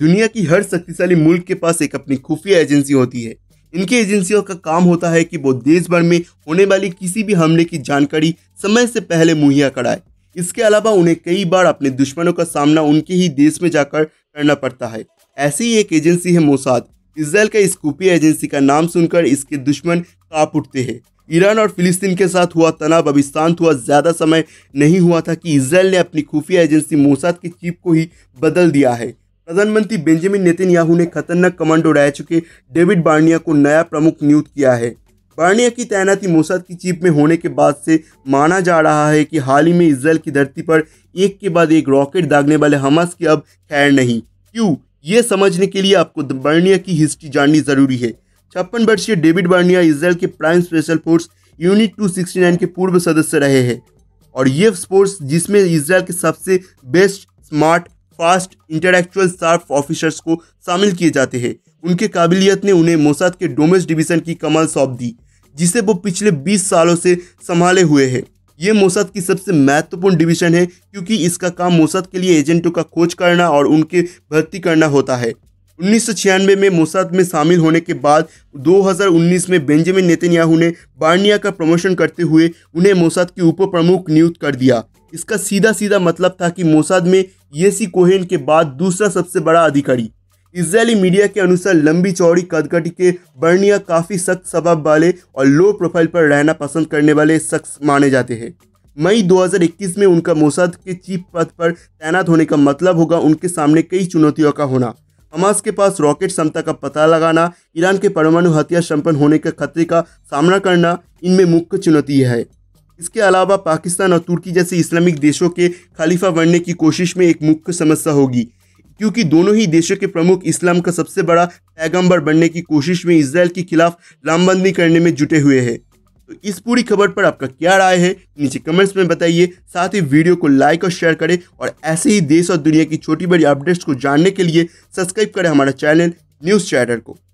दुनिया की हर शक्तिशाली मुल्क के पास एक अपनी खुफिया एजेंसी होती है इनकी एजेंसियों का काम होता है कि वो देश भर में होने वाली किसी भी हमले की जानकारी समय से पहले मुहैया कराए इसके अलावा उन्हें कई बार अपने दुश्मनों का सामना उनके ही देश में जाकर करना पड़ता है ऐसी ही एक एजेंसी है मोसाद इसराइल का इस खुफिया एजेंसी का नाम सुनकर इसके दुश्मन काप उठते हैं ईरान और फिलिस्तीन के साथ हुआ तनाव अभी शांत हुआ ज़्यादा समय नहीं हुआ था कि इसराइल ने अपनी खुफिया एजेंसी मोसाद के चीफ को ही बदल दिया है प्रधानमंत्री बेंजामिन नेतन्याहू ने खतरनाक कमांडो उड़ाए चुके डेविड बार्निया को नया प्रमुख नियुक्त किया है बार्निया की तैनाती मोसाद की चीफ में होने के बाद से माना जा रहा है कि हाल ही में इसराइल की धरती पर एक के बाद एक रॉकेट दागने वाले हमास की अब खैर नहीं क्यों ये समझने के लिए आपको बर्निया की हिस्ट्री जाननी जरूरी है छप्पन वर्षीय डेविड बर्निया इसराइल के प्राइम स्पेशल फोर्स यूनिट 269 के पूर्व सदस्य रहे हैं और ये फोर्स जिसमें इसराइल के सबसे best smart fast intellectual sharp officers को शामिल किए जाते हैं उनके काबिलियत ने उन्हें मोसाद के डोमेस डिवीज़न की कमल सौंप दी जिसे वो पिछले 20 सालों से संभाले हुए हैं ये मोसाद की सबसे महत्वपूर्ण डिवीज़न है क्योंकि इसका काम मोसाद के लिए एजेंटों का खोज करना और उनके भर्ती करना होता है उन्नीस में मोसाद में शामिल होने के बाद 2019 में बेंजामिन नेतन्याहू ने बार्निया का प्रमोशन करते हुए उन्हें मोसाद के उप प्रमुख नियुक्त कर दिया इसका सीधा सीधा मतलब था कि मोसाद में येसी कोहेन के बाद दूसरा सबसे बड़ा अधिकारी इसराइली मीडिया के अनुसार लंबी चौड़ी कदकटी के बर्निया काफ़ी सख्त स्वभाव वाले और लो प्रोफाइल पर रहना पसंद करने वाले शख्स माने जाते हैं मई 2021 में उनका मोसाद के चीफ पद पर तैनात होने का मतलब होगा उनके सामने कई चुनौतियों का होना हमास के पास रॉकेट क्षमता का पता लगाना ईरान के परमाणु हथियार संपन्न होने के खतरे का सामना करना इनमें मुख्य चुनौती है इसके अलावा पाकिस्तान और तुर्की जैसे इस्लामिक देशों के खलीफा बनने की कोशिश में एक मुख्य समस्या होगी क्योंकि दोनों ही देशों के प्रमुख इस्लाम का सबसे बड़ा पैगंबर बनने की कोशिश में इसराइल के खिलाफ लामबंदी करने में जुटे हुए हैं तो इस पूरी खबर पर आपका क्या राय है नीचे कमेंट्स में बताइए साथ ही वीडियो को लाइक और शेयर करें और ऐसे ही देश और दुनिया की छोटी बड़ी अपडेट्स को जानने के लिए सब्सक्राइब करें हमारा चैनल न्यूज़ चैटर को